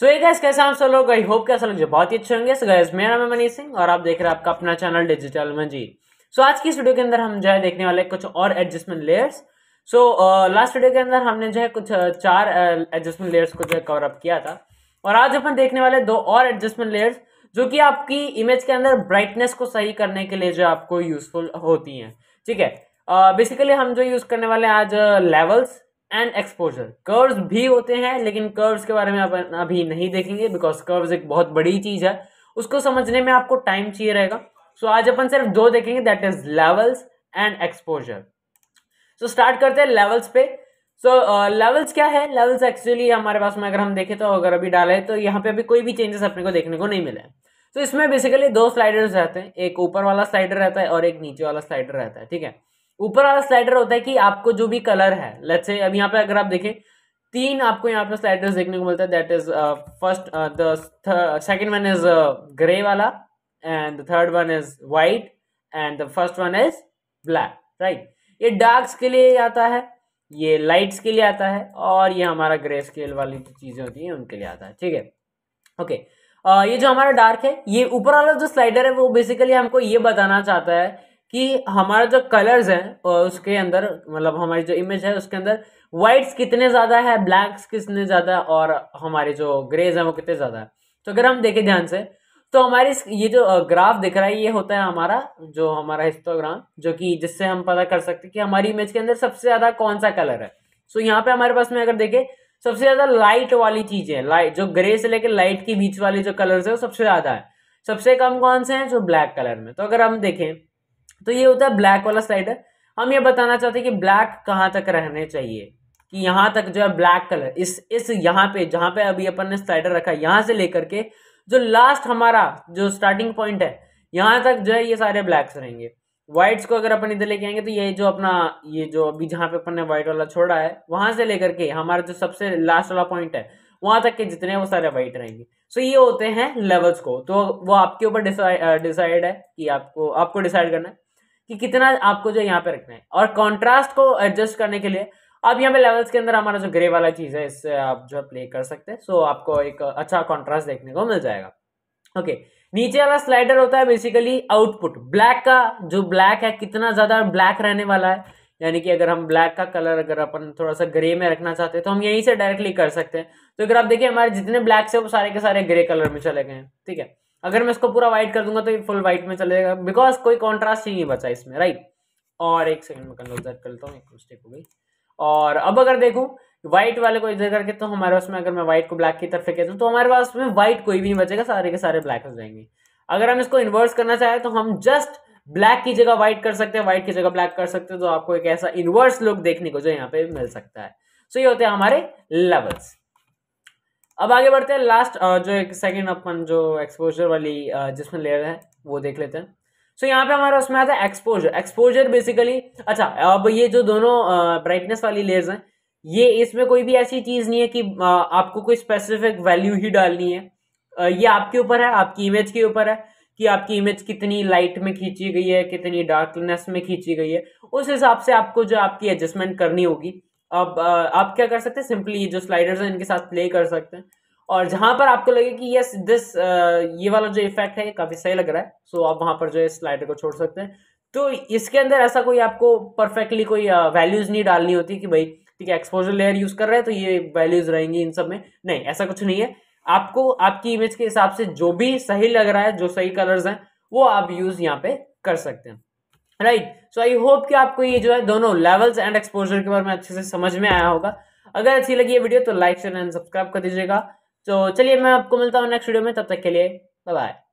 सो ये गैस कैसे आप सब लोग आई होप कैसा लगे बहुत ही अच्छे होंगे सो गैस मेरा नाम मनीष सिंह और आप देख रहे हैं आपका अपना चैनल डिजिटल मंजी सो आज की इस वीडियो के अंदर हम जो है देखने वाले कुछ और adjustment layers so last video के अंदर हमने जो है कुछ uh, चार एडजस्टमेंट uh, लेयर्स को जो है कवर अप किया था और आज अपन देखने वाले दो और एडजस्टमेंट लेयर्स जो कि आपकी इमेज के अंदर ब्राइटनेस को सही करने के लिए जो आपको यूजफुल होती हैं ठीक है बेसिकली uh, हम जो यूज़ करने वाले आज levels uh, and exposure curves भी होते हैं लेकिन कर्व्स के बारे में आप अभी नहीं देखेंगे बिकॉज कर्व्स एक बहुत बड़ी चीज़ है उसको समझने में आपको टाइम चाहिए रहेगा सो so, आज अपन सिर्फ दो देखेंगे that is levels and exposure so start करते हैं लेवल्स पे सो so, लेवल्स uh, क्या है लेवल्स एक्चुअली हमारे पास में अगर हम देखें तो अगर अभी डाले तो यहाँ पे अभी कोई भी चेंजेस अपने को देखने को नहीं मिले तो so, इसमें बेसिकली दो स्लाइडर्स रहते हैं एक ऊपर वाला स्लाइडर रहता है और एक नीचे वाला स्लाइडर रहता है ठीक है ऊपर वाला स्लाइडर होता है कि आपको जो भी कलर है लेट्स से अब यहाँ पे अगर आप देखें तीन आपको यहाँ पे स्लाइडर्स देखने को मिलता है that is first the second one is grey वाला and third one is white and the first one is black right ये डार्क्स के लिए आता है ये लाइट्स के लिए आता है और ये हमारा ग्रे स्केल वाली जो चीज़ें होती हैं उनके लिए आता है ठीक है ओके uh, ये जो हमारा डार्क है ये ऊपर वाला जो स्लाइडर है वो बेसिकली हमको ये बताना चाहता है कि हमारा जो कलर्स हैं उसके अंदर मतलब हमारी जो इमेज है उसके अंदर वाइट्स कितने ज़्यादा है ब्लैक्स कितने ज़्यादा और हमारे जो ग्रेज हैं वो कितने ज़्यादा है तो अगर हम देखें ध्यान से तो हमारे ये जो ग्राफ दिख रहा है ये होता है हमारा जो हमारा हिस्टोग्राम जो कि जिससे हम पता कर सकते हैं कि हमारी इमेज के अंदर सबसे ज़्यादा कौन सा कलर है सो यहाँ पे हमारे पास में अगर देखें सबसे ज़्यादा लाइट वाली चीज़ें लाइट जो ग्रे से लेकर लाइट के बीच वाले जो कलर्स है वो सबसे ज़्यादा है सबसे कम कौन से हैं जो ब्लैक कलर में तो अगर हम देखें तो ये होता है ब्लैक वाला स्लाइडर हम ये बताना चाहते हैं कि ब्लैक कहाँ तक रहने चाहिए कि यहाँ तक जो है ब्लैक कलर इस इस यहाँ पे जहाँ पे अभी अपन ने स्लाइडर रखा यहाँ से लेकर के जो लास्ट हमारा जो स्टार्टिंग पॉइंट है यहाँ तक जो है ये सारे ब्लैक्स रहेंगे व्हाइट्स को अगर अपन इधर लेके आएंगे तो ये जो अपना ये जो अभी जहाँ पे अपन ने व्हाइट वाला छोड़ा है वहाँ से लेकर के हमारा जो सबसे लास्ट वाला पॉइंट है वहाँ तक के जितने वो सारे व्हाइट रहेंगे सो ये होते हैं लेवल्स को तो वो आपके ऊपर डिसाइड है कि आपको आपको डिसाइड करना है कि कितना आपको जो यहाँ पे रखना है और कॉन्ट्रास्ट को एडजस्ट करने के लिए अब यहाँ पे लेवल्स के अंदर हमारा जो ग्रे वाला चीज़ है इससे आप जो प्ले कर सकते हैं सो आपको एक अच्छा कॉन्ट्रास्ट देखने को मिल जाएगा ओके नीचे वाला स्लाइडर होता है बेसिकली आउटपुट ब्लैक का जो ब्लैक है कितना ज़्यादा ब्लैक रहने वाला है यानी कि अगर हम ब्लैक का कलर अगर अपन थोड़ा सा ग्रे में रखना चाहते हैं तो हम यहीं से डायरेक्टली कर सकते हैं तो अगर आप देखिए हमारे जितने ब्लैक्स से वो सारे के सारे ग्रे कलर में चले गए हैं ठीक है अगर मैं इसको पूरा व्हाइट कर दूंगा तो ये फुल व्हाइट में चलेगा बिकॉज कोई कॉन्ट्रास्ट ही नहीं बचा इसमें राइट और एक सेकंड में कंट्रोल कर करता हूँ एक मिस्टेक हो गई और अब अगर देखूँ व्हाइट वाले को इधर करके तो हमारे उसमें अगर मैं व्हाइट को ब्लैक की तरफ कहता हूँ तो हमारे पास में व्हाइट कोई भी नहीं बचेगा सारे के सारे ब्लैक हो जाएंगे अगर हम इसको इन्वर्स करना चाहें तो हम जस्ट ब्लैक की जगह व्हाइट कर सकते हैं व्हाइट की जगह ब्लैक कर सकते हैं तो आपको एक ऐसा इन्वर्स लुक देखने को जो यहाँ पे मिल सकता है सो so ये होते हैं हमारे लेवल्स अब आगे बढ़ते हैं लास्ट जो एक सेकेंड अपन जो एक्सपोजर वाली जिसमें लेयर है वो देख लेते हैं सो so, यहाँ पे हमारा उसमें आता है एक्सपोजर एक्सपोजर बेसिकली अच्छा अब ये जो दोनों ब्राइटनेस वाली लेयर्स हैं ये इसमें कोई भी ऐसी चीज़ नहीं है कि आपको कोई स्पेसिफिक वैल्यू ही डालनी है ये आपके ऊपर है आपकी इमेज के ऊपर है कि आपकी इमेज कितनी लाइट में खींची गई है कितनी डार्कनेस में खींची गई है उस हिसाब से आपको जो आपकी एडजस्टमेंट करनी होगी अब आप क्या कर सकते हैं सिंपली जो स्लाइडर्स हैं इनके साथ प्ले कर सकते हैं और जहां पर आपको लगे कि यस दिस ये वाला जो इफेक्ट है काफ़ी सही लग रहा है सो आप वहां पर जो है स्लाइडर को छोड़ सकते हैं तो इसके अंदर ऐसा कोई आपको परफेक्टली कोई वैल्यूज़ नहीं डालनी होती कि भाई ठीक है एक्सपोजर लेयर यूज़ कर रहे हैं तो ये वैल्यूज़ रहेंगी इन सब में नहीं ऐसा कुछ नहीं है आपको आपकी इमेज के हिसाब से जो भी सही लग रहा है जो सही कलर्स हैं वो आप यूज़ यहाँ पे कर सकते हैं राइट सो आई होप कि आपको ये जो है दोनों लेवल्स एंड एक्सपोजर के बारे में अच्छे से समझ में आया होगा अगर अच्छी लगी ये वीडियो तो लाइक शेयर एंड सब्सक्राइब कर दीजिएगा तो चलिए मैं आपको मिलता हूँ नेक्स्ट वीडियो में तब तक के लिए बाय